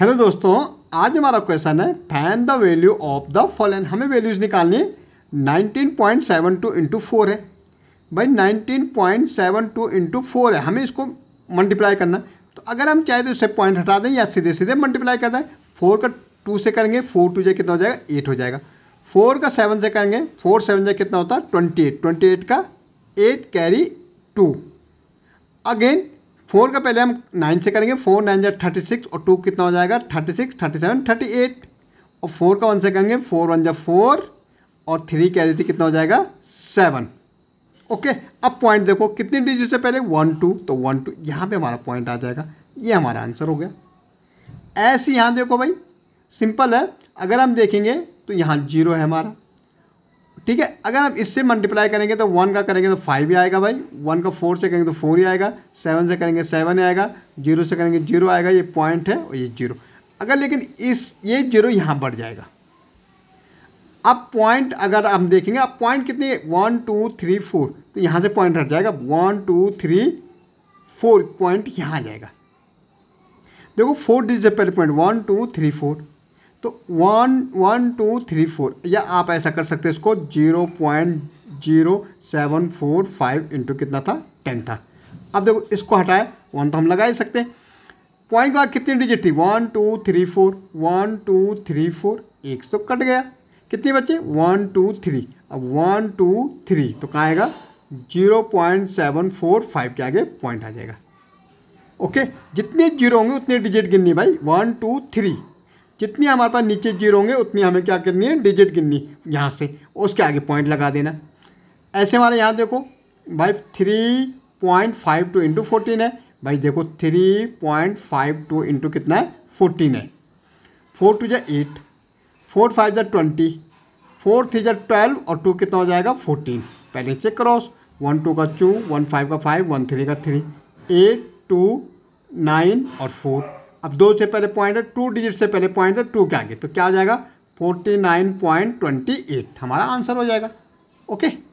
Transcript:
hello दोस्तों आज हमारा क्वेश्चन है find the value of the फलन हमें वैल्यूज निकालनी है nineteen point seven two into four है भाई nineteen point seven two into four है हमें इसको मल्टीप्लाई करना तो अगर हम चाहे तो इससे पॉइंट हटा दें या सीधे सीधे मल्टीप्लाई कर दें फोर का टू से करेंगे फोर टू जाए कितना हो जाएगा एट हो जाएगा फोर का सेवन से करेंगे फोर सेवन जाए कितना होता है ट्वेंटी एट ट्वेंटी एट का eight carry two again four का पहले हम नाइन से करेंगे फोर नाइन जै थर्टी सिक्स और टू कितना हो जाएगा thirty six thirty seven thirty eight और फोर का वन से करेंगे फोर वन जै फोर और थ्री कह रही थी कितना हो जाएगा सेवन ओके अब पॉइंट देखो कितनी डिजिट से पहले वन टू तो वन टू यहाँ पर हमारा पॉइंट आ जाएगा ये हमारा आंसर हो गया ऐसे यहाँ देखो भाई सिंपल है अगर हम देखेंगे तो यहाँ जीरो है हमारा ठीक है अगर आप इससे मल्टीप्लाई करेंगे तो वन का करेंगे तो फाइव ही आएगा भाई वन का फोर से करेंगे तो फोर ही आएगा सेवन से करेंगे सेवन ही आएगा जीरो से करेंगे जीरो आएगा ये पॉइंट है और ये जीरो अगर लेकिन इस ये जीरो यहाँ बढ़ जाएगा अब पॉइंट अगर हम देखेंगे अब पॉइंट कितने वन टू थ्री फोर तो यहाँ से पॉइंट हट जाएगा one two three four point यहाँ आ जाएगा देखो फोर डिजिट पहले point one two three four तो one one two three four या आप ऐसा कर सकते हैं इसको zero point zero seven four five into कितना था टेन था अब देखो इसको हटाए वन तो हम लगा ही सकते हैं पॉइंट का कितनी डिजिट थी one two three four one two three four एक सौ तो कट गया कितने बचे वन टू थ्री अब वन टू थ्री तो कहाँ आएगा zero point seven four five के आगे पॉइंट आ जाएगा ओके जितने जीरो होंगे उतने डिजिट गिननी भाई वन टू थ्री जितनी हमारे पास नीचे जीरो होंगे उतनी हमें क्या करनी है डिजिट गिननी यहाँ से उसके आगे पॉइंट लगा देना ऐसे हमारे यहाँ देखो भाई three point five two into fourteen है भाई देखो three point five two into कितना है फोर्टीन है फोर टू जै एट फोर फाइव जै ट्वेंटी फोर थ्री जै ट्वेल्व और टू कितना हो जाएगा फोर्टीन पहले चेक करो वन टू का टू वन फाइव का फाइव वन थ्री का थ्री एट टू नाइन और फोर अब दो से पहले पॉइंट है टू डिजिट से पहले पॉइंट है टू के आगे तो क्या हो जाएगा forty nine point twenty eight हमारा आंसर हो जाएगा ओके